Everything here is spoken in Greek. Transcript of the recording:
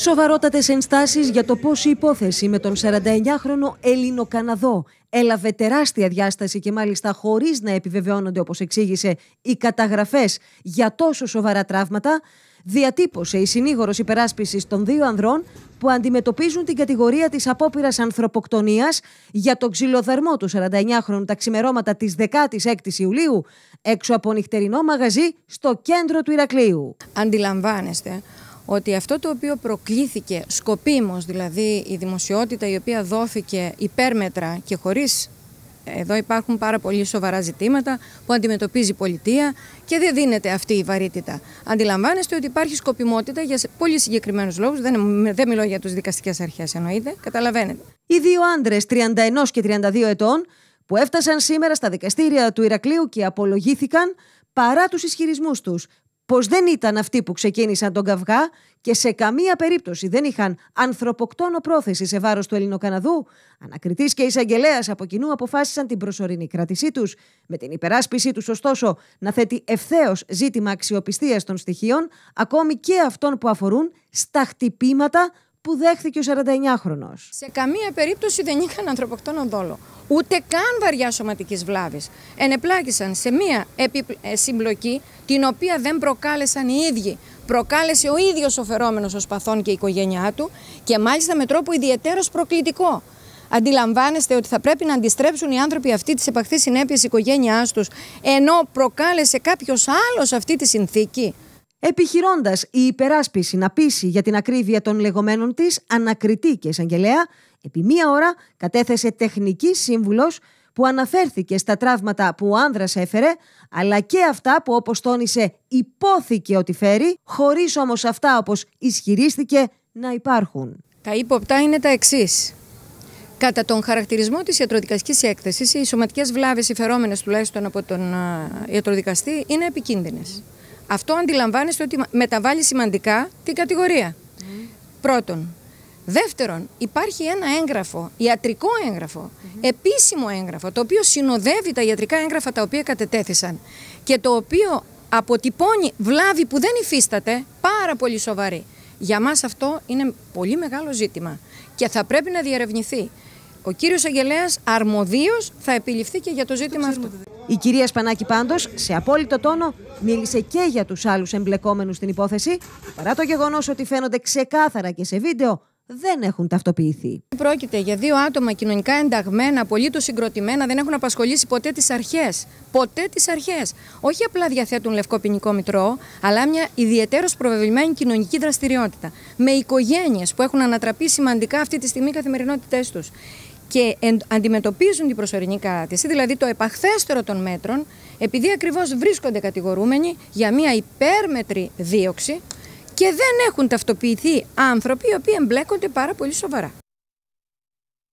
Σοβαρότατες ενστάσεις για το πώς η υπόθεση με τον 49χρονο Ελληνοκαναδό ελαβε τεράστια διάσταση και μάλιστα χωρίς να επιβεβαιώνονται, όπως εξήγησε, οι καταγραφές για τόσο σοβαρά τραύματα, διατύπωσε η συνήγορος υπεράσπισης των δύο ανδρών που αντιμετωπίζουν την κατηγορία της απόπειρας ανθρωποκτονίας για τον ξυλοδαρμό του 49χρονου τα ξημερώματα της 16η Ιουλίου έξω από νυχτερινό μαγαζί στο κέντρο του Ηρακλείου. Αντιλαμβάνεστε ότι αυτό το οποίο προκλήθηκε σκοπίμως, δηλαδή η δημοσιότητα η οποία δόθηκε υπέρμετρα και χωρίς εδώ υπάρχουν πάρα πολύ σοβαρά ζητήματα που αντιμετωπίζει η πολιτεία και δεν δίνεται αυτή η βαρύτητα. Αντιλαμβάνεστε ότι υπάρχει σκοπιμότητα για πολύ συγκεκριμένους λόγους. Δεν, δεν μιλώ για του δικαστικές αρχές, εννοείται. Καταλαβαίνετε. Οι δύο άντρες, 31 και 32 ετών, που έφτασαν σήμερα στα δικαστήρια του Ηρακλείου και απολογήθηκαν παρά τους ισχυρισμούς τους πως δεν ήταν αυτοί που ξεκίνησαν τον καυγά και σε καμία περίπτωση δεν είχαν ανθρωποκτόνο πρόθεση σε βάρος του Ελληνοκαναδού, ανακριτής και εισαγγελέας από κοινού αποφάσισαν την προσωρινή κράτησή τους, με την υπεράσπιση τους, ωστόσο, να θέτει ευθέως ζήτημα αξιοπιστίας των στοιχείων, ακόμη και αυτών που αφορούν στα χτυπήματα που δέχθηκε ο 49χρονο. Σε καμία περίπτωση δεν είχαν ανθρωποκτόνο δόλο. Ούτε καν βαριά σωματικής βλάβης. Ενεπλάκησαν σε μία ε, συμπλοκή την οποία δεν προκάλεσαν οι ίδιοι. Προκάλεσε ο ίδιος ο φερόμενος ο σπαθών και η οικογένειά του και μάλιστα με τρόπο ιδιαίτερος προκλητικό. Αντιλαμβάνεστε ότι θα πρέπει να αντιστρέψουν οι άνθρωποι αυτοί τι επαχθεί συνέπειε οικογένειάς τους, ενώ προκάλεσε κάποιος άλλος αυτή τη συνθήκη. Επιχειρώντας η υπεράσπιση να πείσει για την ακρίβεια των λεγόμενων της, ανακριτή και εισαγγελέα, επί μία ώρα κατέθεσε τεχνική σύμβουλος που αναφέρθηκε στα τραύματα που ο άνδρας έφερε, αλλά και αυτά που όπως τόνισε υπόθηκε ότι φέρει, χωρίς όμως αυτά όπως ισχυρίστηκε να υπάρχουν. Τα ύποπτα είναι τα εξής. Κατά τον χαρακτηρισμό της ιατροδικαστικής έκθεσης, οι σωματικές βλάβες υφερόμενες τουλάχιστον από τον ιατροδικαστή είναι επικίνδυνες. Αυτό αντιλαμβάνεστε ότι μεταβάλλει σημαντικά την κατηγορία. Πρώτον. Δεύτερον, υπάρχει ένα έγγραφο, ιατρικό έγγραφο, επίσημο έγγραφο, το οποίο συνοδεύει τα ιατρικά έγγραφα τα οποία κατετέθησαν και το οποίο αποτυπώνει βλάβη που δεν υφίσταται, πάρα πολύ σοβαρή. Για μας αυτό είναι πολύ μεγάλο ζήτημα και θα πρέπει να διερευνηθεί. Ο κύριος Αγγελέας αρμοδίως θα επιληφθεί και για το ζήτημα αυτό. Η κυρία Σπανάκη πάντως, σε απόλυτο τόνο, μίλησε και για τους άλλους εμπλεκόμενους στην υπόθεση, παρά το γεγονός ότι φαίνονται ξεκάθαρα και σε βίντεο δεν έχουν ταυτοποιηθεί. Πρόκειται για δύο άτομα κοινωνικά ενταγμένα, απολύτω συγκροτημένα, δεν έχουν απασχολήσει ποτέ τις αρχές. Ποτέ τις αρχές. Όχι απλά διαθέτουν λευκό ποινικό μητρό, αλλά μια ιδιαίτερω προβεβλημένη κοινωνική δραστηριότητα. Με οικογένειες που έχουν ανατραπεί σημαντικά αυτή τη στιγμή καθημερινότητές τους και αντιμετωπίζουν την προσωρινή κράτηση, δηλαδή το επαχθέστερο των μέτρων, επειδή ακριβώς βρίσκονται κατηγορούμενοι για μια υπέρμετρη δίωξη και δεν έχουν ταυτοποιηθεί άνθρωποι οι οποίοι εμπλέκονται πάρα πολύ σοβαρά.